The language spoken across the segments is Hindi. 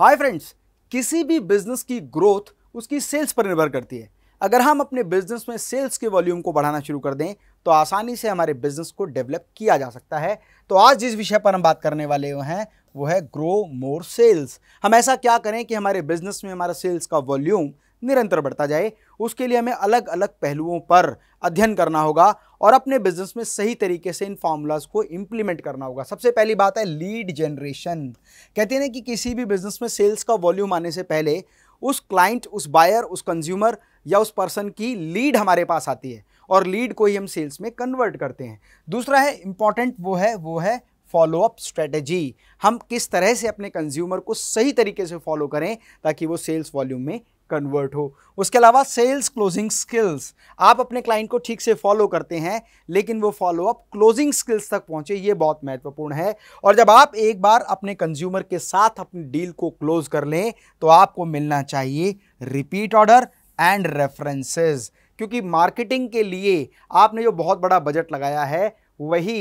हाय फ्रेंड्स किसी भी बिजनेस की ग्रोथ उसकी सेल्स पर निर्भर करती है अगर हम अपने बिजनेस में सेल्स के वॉल्यूम को बढ़ाना शुरू कर दें तो आसानी से हमारे बिजनेस को डेवलप किया जा सकता है तो आज जिस विषय पर हम बात करने वाले हैं वो है ग्रो मोर सेल्स हम ऐसा क्या करें कि हमारे बिजनेस में हमारा सेल्स का वॉल्यूम निरंतर बढ़ता जाए उसके लिए हमें अलग अलग पहलुओं पर अध्ययन करना होगा और अपने बिजनेस में सही तरीके से इन फार्मूलाज को इम्प्लीमेंट करना होगा सबसे पहली बात है लीड जनरेशन कहते हैं कि किसी भी बिजनेस में सेल्स का वॉल्यूम आने से पहले उस क्लाइंट उस बायर उस कंज्यूमर या उस पर्सन की लीड हमारे पास आती है और लीड को ही हम सेल्स में कन्वर्ट करते हैं दूसरा है इम्पॉर्टेंट वो है वो है फॉलोअप स्ट्रेटजी हम किस तरह से अपने कंज्यूमर को सही तरीके से फॉलो करें ताकि वो सेल्स वॉल्यूम में कन्वर्ट हो उसके अलावा सेल्स क्लोजिंग स्किल्स आप अपने क्लाइंट को ठीक से फॉलो करते हैं लेकिन वो फॉलोअप क्लोजिंग स्किल्स तक पहुंचे ये बहुत महत्वपूर्ण है और जब आप एक बार अपने कंज्यूमर के साथ अपनी डील को क्लोज कर लें तो आपको मिलना चाहिए रिपीट ऑर्डर एंड रेफरेंसेज क्योंकि मार्केटिंग के लिए आपने जो बहुत बड़ा बजट लगाया है वही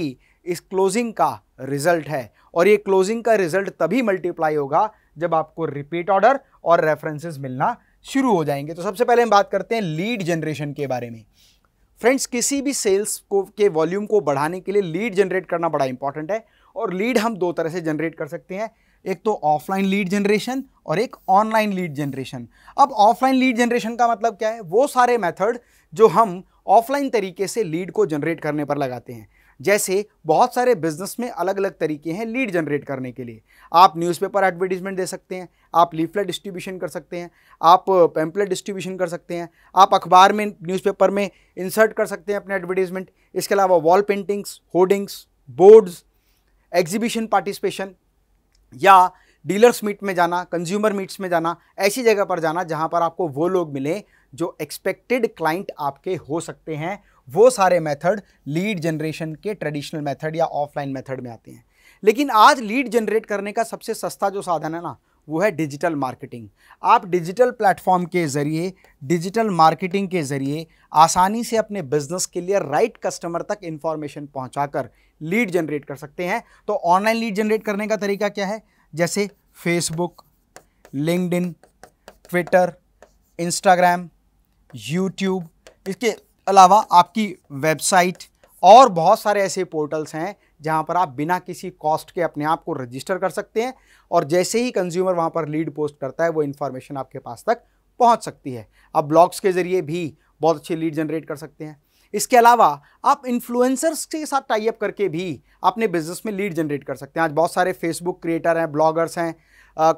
इस क्लोजिंग का रिजल्ट है और ये क्लोजिंग का रिजल्ट तभी मल्टीप्लाई होगा जब आपको रिपीट ऑर्डर और रेफरेंसेस मिलना शुरू हो जाएंगे तो सबसे पहले हम बात करते हैं लीड जनरेशन के बारे में फ्रेंड्स किसी भी सेल्स को के वॉल्यूम को बढ़ाने के लिए लीड जनरेट करना बड़ा इंपॉर्टेंट है और लीड हम दो तरह से जनरेट कर सकते हैं एक तो ऑफलाइन लीड जनरेशन और एक ऑनलाइन लीड जनरेशन अब ऑफलाइन लीड जनरेशन का मतलब क्या है वो सारे मेथड जो हम ऑफलाइन तरीके से लीड को जनरेट करने पर लगाते हैं जैसे बहुत सारे बिजनेस में अलग अलग तरीके हैं लीड जनरेट करने के लिए आप न्यूज़पेपर एडवर्टीजमेंट दे सकते हैं आप लीफलेट डिस्ट्रीब्यूशन कर सकते हैं आप पेम्पलेट डिस्ट्रीब्यूशन कर सकते हैं आप अखबार में न्यूज़पेपर में इंसर्ट कर सकते हैं अपने एडवर्टीजमेंट इसके अलावा wall paintings hoardings boards exhibition participation या डीलर्स मीट में जाना कंज्यूमर मीट्स में जाना ऐसी जगह पर जाना जहाँ पर आपको वो लोग मिलें जो एक्सपेक्टेड क्लाइंट आपके हो सकते हैं वो सारे मेथड लीड जनरेशन के ट्रेडिशनल मेथड या ऑफलाइन मेथड में आते हैं लेकिन आज लीड जनरेट करने का सबसे सस्ता जो साधन है ना वो है डिजिटल मार्केटिंग आप डिजिटल प्लेटफॉर्म के ज़रिए डिजिटल मार्केटिंग के ज़रिए आसानी से अपने बिजनेस के लिए राइट कस्टमर तक इन्फॉर्मेशन पहुंचाकर लीड जनरेट कर सकते हैं तो ऑनलाइन लीड जनरेट करने का तरीका क्या है जैसे Facebook LinkedIn Twitter Instagram YouTube इसके अलावा आपकी वेबसाइट और बहुत सारे ऐसे पोर्टल्स हैं जहां पर आप बिना किसी कॉस्ट के अपने आप को रजिस्टर कर सकते हैं और जैसे ही कंज्यूमर वहां पर लीड पोस्ट करता है वो इन्फॉर्मेशन आपके पास तक पहुंच सकती है आप ब्लॉग्स के ज़रिए भी बहुत अच्छे लीड जनरेट कर सकते हैं इसके अलावा आप इन्फ्लुएंसर्स के साथ टाइप करके भी अपने बिजनेस में लीड जनरेट कर सकते हैं आज बहुत सारे फेसबुक क्रिएटर हैं ब्लॉगर्स हैं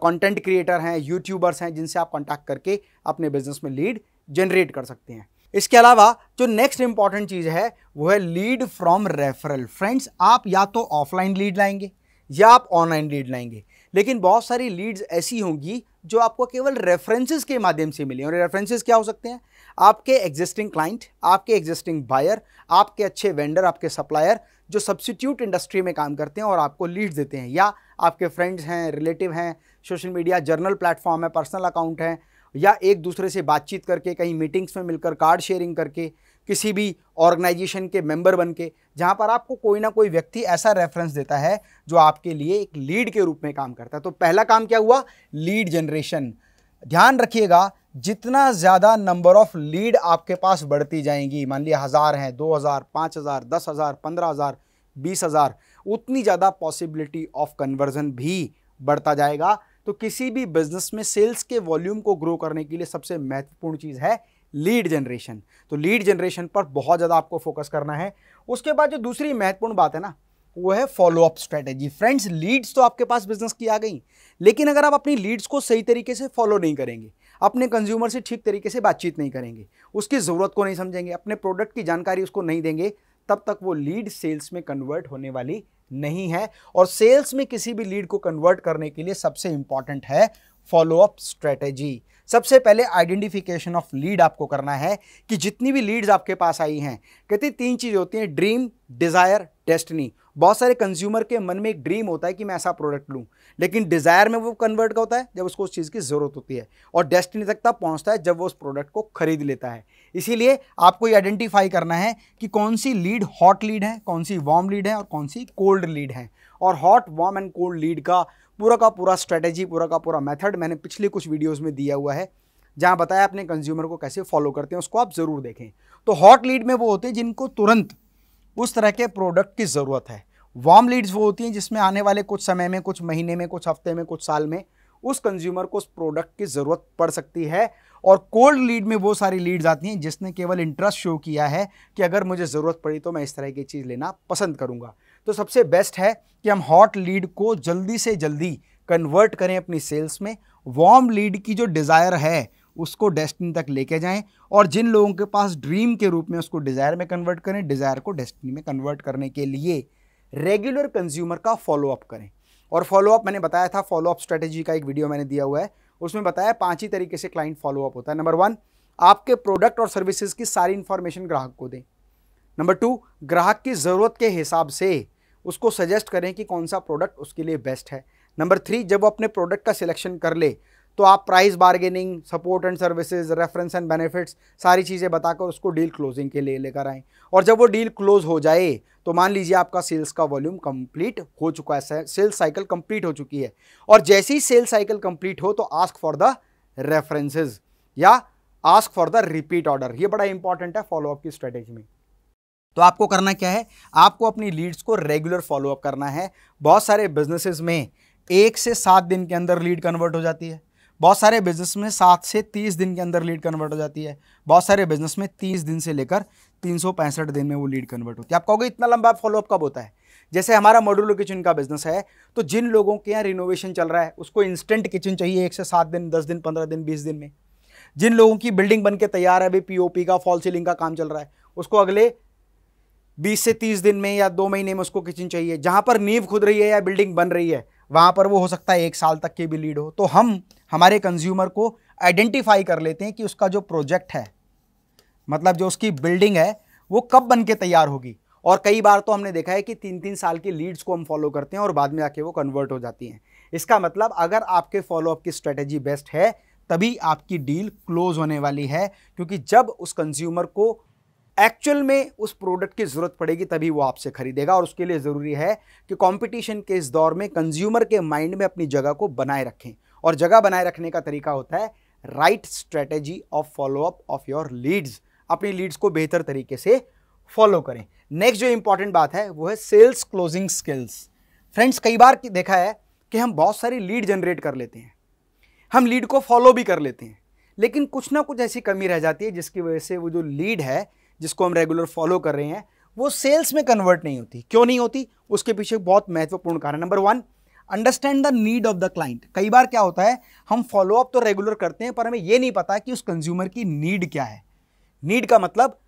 कंटेंट क्रिएटर हैं यूट्यूबर्स हैं जिनसे आप कॉन्टैक्ट करके अपने बिजनेस में लीड जनरेट कर सकते हैं इसके अलावा जो नेक्स्ट इंपॉर्टेंट चीज़ है वो है लीड फ्रॉम रेफरल फ्रेंड्स आप या तो ऑफलाइन लीड लाएंगे या आप ऑनलाइन लीड लाएंगे लेकिन बहुत सारी लीड्स ऐसी होंगी जो आपको केवल रेफरेंसेस के माध्यम से मिली और रेफरेंसेस क्या हो सकते हैं आपके एग्जिस्टिंग क्लाइंट आपके एग्जिस्टिंग बायर आपके अच्छे वेंडर आपके सप्लायर जो सब्सिट्यूट इंडस्ट्री में काम करते हैं और आपको लीड्स देते हैं या आपके फ्रेंड्स हैं रिलेटिव हैं सोशल मीडिया जर्नल प्लेटफॉर्म है पर्सनल अकाउंट हैं या एक दूसरे से बातचीत करके कहीं मीटिंग्स में मिलकर कार्ड शेयरिंग करके किसी भी ऑर्गेनाइजेशन के मेंबर बन के जहाँ पर आपको कोई ना कोई व्यक्ति ऐसा रेफरेंस देता है जो आपके लिए एक लीड के रूप में काम करता है तो पहला काम क्या हुआ लीड जनरेशन ध्यान रखिएगा जितना ज़्यादा नंबर ऑफ़ लीड आपके पास बढ़ती जाएंगी मान लिया हज़ार हैं दो हज़ार पाँच हज़ार दस हज़ार पंद्रह हज़ार बीस हज़ार उतनी ज़्यादा पॉसिबिलिटी ऑफ कन्वर्जन भी बढ़ता जाएगा तो किसी भी बिजनेस में सेल्स के वॉल्यूम को ग्रो करने के लिए सबसे महत्वपूर्ण चीज़ है लीड जनरेशन तो लीड जनरेशन पर बहुत ज़्यादा आपको फोकस करना है उसके बाद जो दूसरी महत्वपूर्ण बात है ना वो है फॉलोअप स्ट्रेटेजी फ्रेंड्स लीड्स तो आपके पास बिजनेस की आ गई लेकिन अगर आप अपनी लीड्स को सही तरीके से फॉलो नहीं करेंगे अपने कंज्यूमर से ठीक तरीके से बातचीत नहीं करेंगे उसकी ज़रूरत को नहीं समझेंगे अपने प्रोडक्ट की जानकारी उसको नहीं देंगे तब तक वो लीड सेल्स में कन्वर्ट होने वाली नहीं है और सेल्स में किसी भी लीड को कन्वर्ट करने के लिए सबसे इंपॉर्टेंट है फॉलोअप स्ट्रेटेजी सबसे पहले आइडेंटिफिकेशन ऑफ लीड आपको करना है कि जितनी भी लीड्स आपके पास आई हैं कहते तीन चीज़ होती हैं ड्रीम डिज़ायर डेस्टनी बहुत सारे कंज्यूमर के मन में एक ड्रीम होता है कि मैं ऐसा प्रोडक्ट लूँ लेकिन डिज़ायर में वो कन्वर्ट होता है जब उसको उस चीज़ की ज़रूरत होती है और डेस्टिनी तक तब पहुँचता है जब वो उस प्रोडक्ट को खरीद लेता है इसीलिए आपको ये आइडेंटिफाई करना है कि कौन सी लीड हॉट लीड है कौन सी वार्म लीड है और कौन सी कोल्ड लीड है और hot warm and cold lead का पूरा का पूरा स्ट्रेटेजी पूरा का पूरा मेथड मैंने पिछले कुछ वीडियोज़ में दिया हुआ है जहाँ बताया अपने कंज्यूमर को कैसे फॉलो करते हैं उसको आप ज़रूर देखें तो हॉट लीड में वो होते हैं जिनको तुरंत उस तरह के प्रोडक्ट की ज़रूरत है वार्म लीड्स वो होती हैं जिसमें आने वाले कुछ समय में कुछ महीने में कुछ हफ्ते में कुछ साल में उस कंज्यूमर को उस प्रोडक्ट की ज़रूरत पड़ सकती है और कोल्ड लीड में वो सारी लीड्स आती हैं जिसने केवल इंटरेस्ट शो किया है कि अगर मुझे ज़रूरत पड़ी तो मैं इस तरह की चीज़ लेना पसंद करूँगा तो सबसे बेस्ट है कि हम हॉट लीड को जल्दी से जल्दी कन्वर्ट करें अपनी सेल्स में वार्म लीड की जो डिज़ायर है उसको डेस्टिनी तक लेके जाएं और जिन लोगों के पास ड्रीम के रूप में उसको डिज़ायर में कन्वर्ट करें डिज़ायर को डेस्टिनी में कन्वर्ट करने के लिए रेगुलर कंज्यूमर का फॉलोअप करें और फॉलोअप मैंने बताया था फॉलोअप स्ट्रेटेजी का एक वीडियो मैंने दिया हुआ है उसमें बताया पाँच ही तरीके से क्लाइंट फॉलोअप होता है नंबर वन आपके प्रोडक्ट और सर्विसेज की सारी इन्फॉर्मेशन ग्राहक को दें नंबर टू ग्राहक की ज़रूरत के हिसाब से उसको सजेस्ट करें कि कौन सा प्रोडक्ट उसके लिए बेस्ट है नंबर थ्री जब वो अपने प्रोडक्ट का सिलेक्शन कर ले तो आप price bargaining support and services reference and benefits सारी चीज़ें बताकर उसको डील क्लोजिंग के लिए लेकर आएँ और जब वो डील क्लोज हो जाए तो मान लीजिए आपका सेल्स का वॉल्यूम कंप्लीट हो चुका है सेल्स साइकिल कंप्लीट हो चुकी है और जैसे ही सेल्स साइकिल कंप्लीट हो तो आस्क फॉर द रेफरेंसेज या ask for the repeat order ये बड़ा इंपॉर्टेंट है फॉलोअप की स्ट्रेटेजी में तो आपको करना क्या है आपको अपनी लीड्स को रेगुलर फॉलोअप करना है बहुत सारे बिजनेसेस में एक से सात दिन के अंदर लीड कन्वर्ट हो जाती है बहुत सारे बिजनेस में सात से तीस दिन के अंदर लीड कन्वर्ट हो जाती है बहुत सारे बिजनेस में तीस दिन से लेकर तीन सौ पैंसठ दिन में वो लीड कन्वर्ट होती है आप कहोगे इतना लंबा फॉलोअप कब होता है जैसे हमारा मॉड्यूलर किचन का बिजनेस है तो जिन लोगों के यहाँ रिनोवेशन चल रहा है उसको इंस्टेंट किचन चाहिए एक से सात दिन दस दिन पंद्रह दिन बीस दिन में जिन लोगों की बिल्डिंग बन के तैयार है अभी पीओपी का फॉल सीलिंग का काम चल रहा है उसको अगले बीस से तीस दिन में या दो महीने में उसको किचन चाहिए जहाँ पर नींव खुद रही है या बिल्डिंग बन रही है वहाँ पर वो हो सकता है एक साल तक की भी लीड हो तो हम हमारे कंज्यूमर को आइडेंटिफाई कर लेते हैं कि उसका जो प्रोजेक्ट है मतलब जो उसकी बिल्डिंग है वो कब बन के तैयार होगी और कई बार तो हमने देखा है कि तीन तीन साल की लीड्स को हम फॉलो करते हैं और बाद में आके वो कन्वर्ट हो जाती हैं इसका मतलब अगर आपके फॉलोअप की स्ट्रेटेजी बेस्ट है तभी आपकी डील क्लोज होने वाली है क्योंकि जब उस कंज्यूमर को एक्चुअल में उस प्रोडक्ट की ज़रूरत पड़ेगी तभी वो आपसे खरीदेगा और उसके लिए ज़रूरी है कि कंपटीशन के इस दौर में कंज्यूमर के माइंड में अपनी जगह को बनाए रखें और जगह बनाए रखने का तरीका होता है right strategy of follow up of your leads अपनी लीड्स को बेहतर तरीके से फॉलो करें नेक्स्ट जो इंपॉर्टेंट बात है वो है सेल्स क्लोजिंग स्किल्स फ्रेंड्स कई बार देखा है कि हम बहुत सारी लीड जनरेट कर लेते हैं हम लीड को फॉलो भी कर लेते हैं लेकिन कुछ ना कुछ ऐसी कमी रह जाती है जिसकी वजह से वो जो लीड है जिसको हम रेगुलर फॉलो कर रहे हैं वो सेल्स में कन्वर्ट नहीं होती क्यों नहीं होती उसके पीछे बहुत महत्वपूर्ण कारण number one understand the need of the client कई बार क्या होता है हम फॉलोअप तो रेगुलर करते हैं पर हमें ये नहीं पता कि उस कंज्यूमर की नीड क्या है नीड का मतलब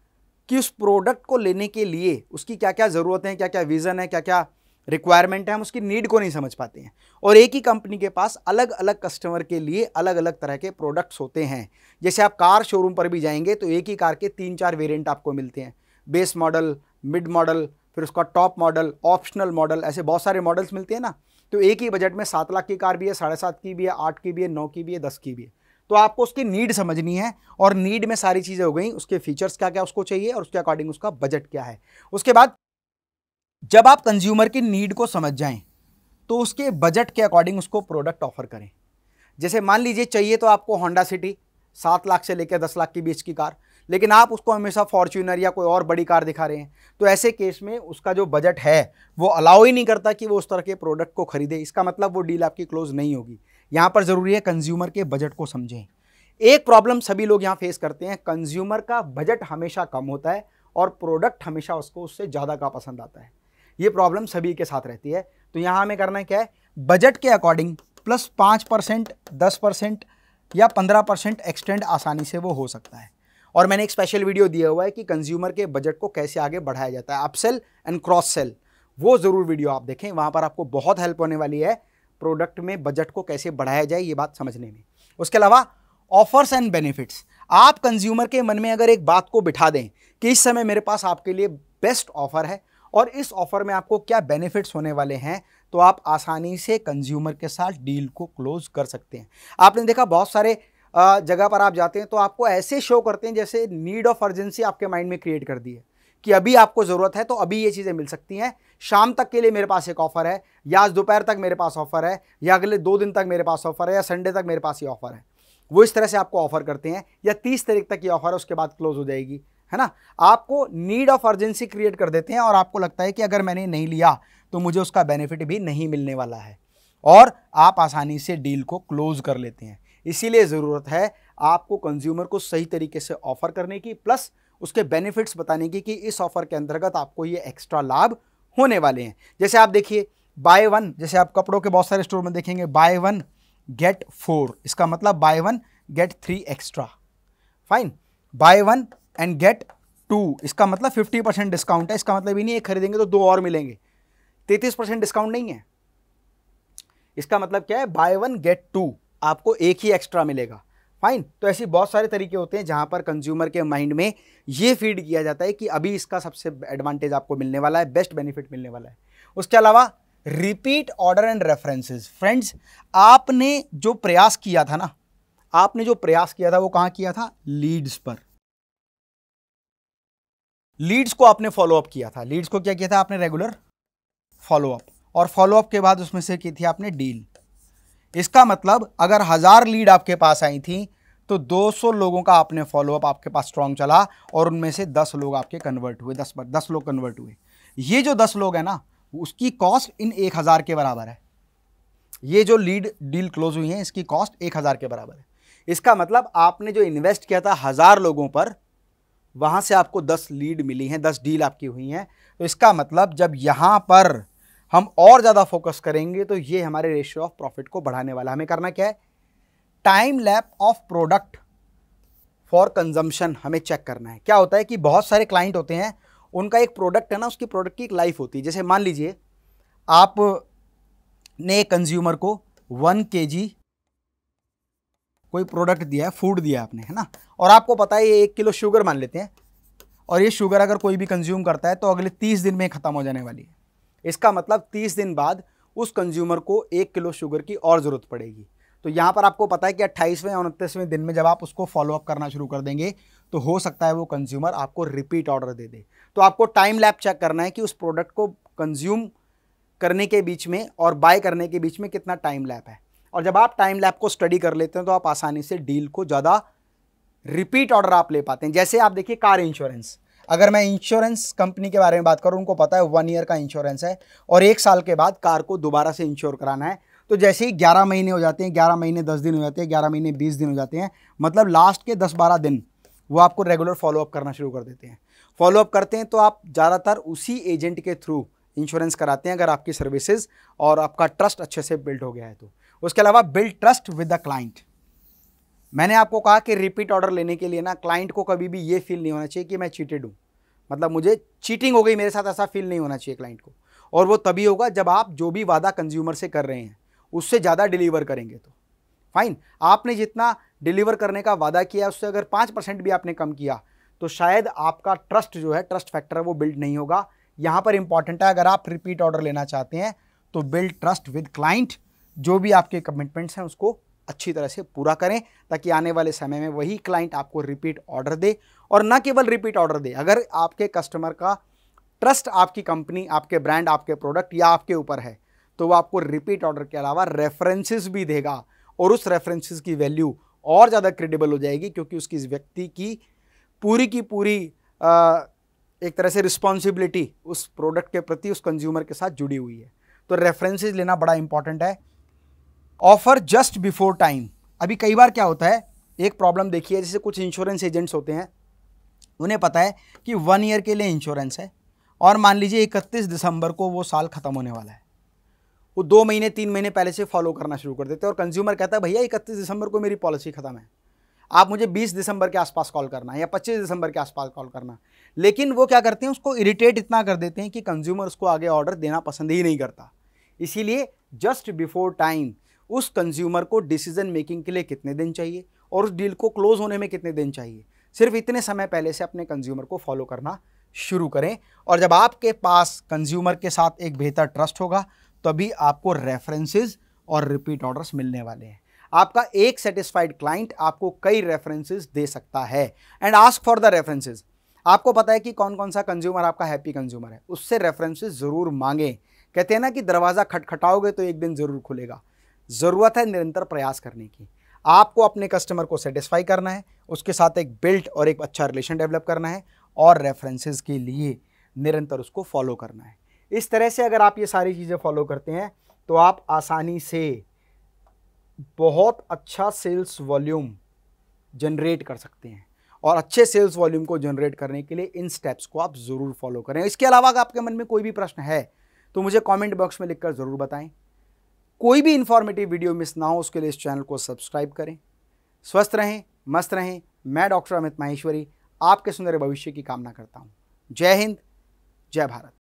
कि उस प्रोडक्ट को लेने के लिए उसकी क्या क्या ज़रूरतें हैं क्या क्या विज़न है क्या क्या रिक्वायरमेंट है हम उसकी नीड को नहीं समझ पाते हैं और एक ही कंपनी के पास अलग अलग कस्टमर के लिए अलग अलग तरह के प्रोडक्ट्स होते हैं जैसे आप कार शोरूम पर भी जाएंगे तो एक ही कार के तीन चार वेरिएंट आपको मिलते हैं बेस मॉडल मिड मॉडल फिर उसका टॉप मॉडल ऑप्शनल मॉडल ऐसे बहुत सारे मॉडल्स मिलते हैं ना तो एक ही बजट में सात लाख की कार भी है साढ़े सात की भी है आठ की भी है नौ की भी है दस की भी है तो आपको उसकी नीड समझनी है और नीड में सारी चीज़ें हो गई उसके फीचर्स क्या क्या उसको चाहिए और उसके अकॉर्डिंग उसका बजट क्या है उसके बाद जब आप कंज्यूमर की नीड को समझ जाएं तो उसके बजट के अकॉर्डिंग उसको प्रोडक्ट ऑफर करें जैसे मान लीजिए चाहिए तो आपको होंडा सिटी सात लाख से लेकर दस लाख के बीच की कार लेकिन आप उसको हमेशा फॉर्च्यूनर या कोई और बड़ी कार दिखा रहे हैं तो ऐसे केस में उसका जो बजट है वो अलाउ ही नहीं करता कि वो उस तरह के प्रोडक्ट को खरीदे इसका मतलब वो डील आपकी क्लोज नहीं होगी यहाँ पर ज़रूरी है कंज्यूमर के बजट को समझें एक प्रॉब्लम सभी लोग यहाँ फेस करते हैं कंज्यूमर का बजट हमेशा कम होता है और प्रोडक्ट हमेशा उसको उससे ज़्यादा का पसंद आता है ये प्रॉब्लम सभी के साथ रहती है तो यहाँ हमें करना क्या है बजट के अकॉर्डिंग प्लस पाँच परसेंट दस परसेंट या पंद्रह परसेंट एक्सटेंड आसानी से वो हो सकता है और मैंने एक स्पेशल वीडियो दिया हुआ है कि कंज्यूमर के बजट को कैसे आगे बढ़ाया जाता है अपसेल एंड क्रॉस सेल वो ज़रूर वीडियो आप देखें वहाँ पर आपको बहुत हेल्प होने वाली है प्रोडक्ट में बजट को कैसे बढ़ाया जाए ये बात समझने में उसके अलावा ऑफर्स एंड बेनिफिट्स आप कंज्यूमर के मन में अगर एक बात को बिठा दें कि इस समय मेरे पास आपके लिए बेस्ट ऑफर है और इस ऑफ़र में आपको क्या बेनिफिट्स होने वाले हैं तो आप आसानी से कंज्यूमर के साथ डील को क्लोज कर सकते हैं आपने देखा बहुत सारे जगह पर आप जाते हैं तो आपको ऐसे शो करते हैं जैसे नीड ऑफ अर्जेंसी आपके माइंड में क्रिएट कर दी है कि अभी आपको ज़रूरत है तो अभी ये चीज़ें मिल सकती हैं शाम तक के लिए मेरे पास एक ऑफ़र है या आज दोपहर तक मेरे पास ऑफ़र है या अगले दो दिन तक मेरे पास ऑफ़र है या संडे तक मेरे पास ये ऑफ़र है वो इस तरह से आपको ऑफ़र करते हैं या तीस तारीख तक ये ऑफ़र है उसके बाद क्लोज़ हो जाएगी है ना आपको नीड ऑफ अर्जेंसी क्रिएट कर देते हैं और आपको लगता है कि अगर मैंने नहीं लिया तो मुझे उसका बेनिफिट भी नहीं मिलने वाला है और आप आसानी से डील को क्लोज कर लेते हैं इसीलिए ज़रूरत है आपको कंज्यूमर को सही तरीके से ऑफ़र करने की प्लस उसके बेनिफिट्स बताने की कि इस ऑफ़र के अंतर्गत आपको ये एक्स्ट्रा लाभ होने वाले हैं जैसे आप देखिए बाय वन जैसे आप कपड़ों के बहुत सारे स्टोर में देखेंगे बाय वन गेट फोर इसका मतलब buy one get three extra fine buy one and get two इसका मतलब फिफ्टी परसेंट डिस्काउंट है इसका मतलब ये नहीं है खरीदेंगे तो दो और मिलेंगे तैतीस परसेंट डिस्काउंट नहीं है इसका मतलब क्या है बाय वन गेट टू आपको एक ही एक्स्ट्रा मिलेगा फाइन तो ऐसे बहुत सारे तरीके होते हैं जहाँ पर कंज्यूमर के माइंड में ये फीड किया जाता है कि अभी इसका सबसे एडवांटेज आपको मिलने वाला है बेस्ट बेनिफिट मिलने वाला है उसके अलावा repeat order and references friends आपने जो प्रयास किया था ना आपने जो प्रयास किया था वो कहाँ किया था लीड्स पर लीड्स को आपने फॉलोअप किया था लीड्स को क्या किया था आपने रेगुलर फॉलोअप और फॉलोअप के बाद उसमें से की थी आपने डील इसका मतलब अगर हज़ार लीड आपके पास आई थी तो 200 लोगों का आपने फॉलोअप आपके पास स्ट्रांग चला और उनमें से 10 लोग आपके कन्वर्ट हुए 10 पर 10 लोग कन्वर्ट हुए ये जो 10 लोग है ना उसकी कॉस्ट इन 1000 के बराबर है ये जो लीड डील क्लोज हुई है इसकी कॉस्ट 1000 के बराबर है इसका मतलब आपने जो इन्वेस्ट किया था हज़ार लोगों पर वहाँ से आपको दस लीड मिली हैं दस डील आपकी हुई हैं तो इसका मतलब जब यहाँ पर हम और ज़्यादा फोकस करेंगे तो ये हमारे रेशियो ऑफ प्रॉफिट को बढ़ाने वाला हमें करना क्या है time lap of product for consumption हमें चेक करना है क्या होता है कि बहुत सारे क्लाइंट होते हैं उनका एक प्रोडक्ट है ना उसकी प्रोडक्ट की एक लाइफ होती है जैसे मान लीजिए आप ने कंज्यूमर को वन के जी कोई प्रोडक्ट दिया है फूड दिया आपने है ना और आपको पता है ये एक किलो शुगर मान लेते हैं और ये शुगर अगर कोई भी कंज्यूम करता है तो अगले तीस दिन में ख़त्म हो जाने वाली है इसका मतलब तीस दिन बाद उस कंज्यूमर को एक किलो शुगर की और ज़रूरत पड़ेगी तो यहाँ पर आपको पता है कि अट्ठाईसवें या उनतीसवें दिन में जब आप उसको फॉलोअप करना शुरू कर देंगे तो हो सकता है वो कंज्यूमर आपको रिपीट ऑर्डर दे दे तो आपको टाइम लैप चेक करना है कि उस प्रोडक्ट को कंज्यूम करने के बीच में और बाय करने के बीच में कितना टाइम लैप है और जब आप टाइम लैप को स्टडी कर लेते हैं तो आप आसानी से डील को ज़्यादा रिपीट ऑर्डर आप ले पाते हैं जैसे आप देखिए कार इंश्योरेंस अगर मैं इंश्योरेंस कंपनी के बारे में बात करूँ उनको पता है वन ईयर का इंश्योरेंस है और एक साल के बाद कार को दोबारा से इंश्योर कराना है तो जैसे ही ग्यारह महीने हो जाते हैं ग्यारह महीने दस दिन हो जाते हैं ग्यारह महीने बीस दिन हो जाते हैं मतलब लास्ट के दस बारह दिन वो आपको रेगुलर फॉलोअप करना शुरू कर देते हैं फॉलोअप करते हैं तो आप ज़्यादातर उसी एजेंट के थ्रू इंश्योरेंस कराते हैं अगर आपकी सर्विसेज और आपका ट्रस्ट अच्छे से बिल्ड हो गया है तो उसके अलावा build trust with the client मैंने आपको कहा कि रिपीट ऑर्डर लेने के लिए ना क्लाइंट को कभी भी ये फील नहीं होना चाहिए कि मैं चीटेड हूँ मतलब मुझे चीटिंग हो गई मेरे साथ ऐसा फील नहीं होना चाहिए क्लाइंट को और वो तभी होगा जब आप जो भी वादा कंज्यूमर से कर रहे हैं उससे ज़्यादा डिलीवर करेंगे तो फाइन आपने जितना डिलीवर करने का वादा किया उससे अगर पाँच परसेंट भी आपने कम किया तो शायद आपका ट्रस्ट जो है ट्रस्ट फैक्टर है वो बिल्ड नहीं होगा यहाँ पर इंपॉर्टेंट है अगर आप रिपीट ऑर्डर लेना चाहते हैं तो बिल्ड ट्रस्ट विद क्लाइंट जो भी आपके कमिटमेंट्स हैं उसको अच्छी तरह से पूरा करें ताकि आने वाले समय में वही क्लाइंट आपको रिपीट ऑर्डर दे और ना केवल रिपीट ऑर्डर दे अगर आपके कस्टमर का ट्रस्ट आपकी कंपनी आपके ब्रांड आपके प्रोडक्ट या आपके ऊपर है तो वो आपको रिपीट ऑर्डर के अलावा रेफरेंसेस भी देगा और उस रेफरेंसेस की वैल्यू और ज़्यादा क्रेडिबल हो जाएगी क्योंकि उसकी इस व्यक्ति की पूरी की पूरी आ, एक तरह से रिस्पॉन्सिबिलिटी उस प्रोडक्ट के प्रति उस कंज्यूमर के साथ जुड़ी हुई है तो रेफरेंसेज लेना बड़ा इंपॉर्टेंट है ऑफर जस्ट बिफोर टाइम अभी कई बार क्या होता है एक प्रॉब्लम देखिए जैसे कुछ इंश्योरेंस एजेंट्स होते हैं उन्हें पता है कि वन ईयर के लिए इंश्योरेंस है और मान लीजिए इकतीस दिसंबर को वो साल ख़त्म होने वाला है वो दो महीने तीन महीने पहले से फॉलो करना शुरू कर देते हैं और कंज्यूमर कहता है भैया इकतीस दिसंबर को मेरी पॉलिसी ख़त्म है आप मुझे 20 दिसंबर के आसपास कॉल करना या 25 दिसंबर के आसपास कॉल करना लेकिन वो क्या करते हैं उसको इरिटेट इतना कर देते हैं कि कंज्यूमर उसको आगे ऑर्डर देना पसंद ही नहीं करता इसीलिए जस्ट बिफोर टाइम उस कंज्यूमर को डिसीजन मेकिंग के लिए कितने दिन चाहिए और उस डील को क्लोज होने में कितने दिन चाहिए सिर्फ इतने समय पहले से अपने कंज्यूमर को फॉलो करना शुरू करें और जब आपके पास कंज्यूमर के साथ एक बेहतर ट्रस्ट होगा तभी तो आपको रेफरेंसेज और रिपीट ऑर्डर्स मिलने वाले हैं आपका एक सेटिस्फाइड क्लाइंट आपको कई रेफरेंसेज दे सकता है and ask for the references आपको पता है कि कौन कौन सा कंज्यूमर आपका हैप्पी कंज्यूमर है उससे रेफरेंसेज ज़रूर मांगें कहते हैं ना कि दरवाज़ा खटखटाओगे तो एक दिन ज़रूर खुलेगा ज़रूरत है निरंतर प्रयास करने की आपको अपने कस्टमर को सेटिस्फाई करना है उसके साथ एक बिल्ट और एक अच्छा रिलेशन डेवलप करना है और रेफरेंसेस के लिए निरंतर उसको फॉलो करना है इस तरह से अगर आप ये सारी चीज़ें फॉलो करते हैं तो आप आसानी से बहुत अच्छा सेल्स वॉल्यूम जनरेट कर सकते हैं और अच्छे सेल्स वॉल्यूम को जनरेट करने के लिए इन स्टेप्स को आप ज़रूर फॉलो करें इसके अलावा अगर आपके मन में कोई भी प्रश्न है तो मुझे कमेंट बॉक्स में लिखकर ज़रूर बताएं कोई भी इन्फॉर्मेटिव वीडियो मिस ना हो उसके लिए इस चैनल को सब्सक्राइब करें स्वस्थ रहें मस्त रहें मैं डॉक्टर अमित माहेश्वरी आपके सुंदर भविष्य की कामना करता हूँ जय हिंद जय भारत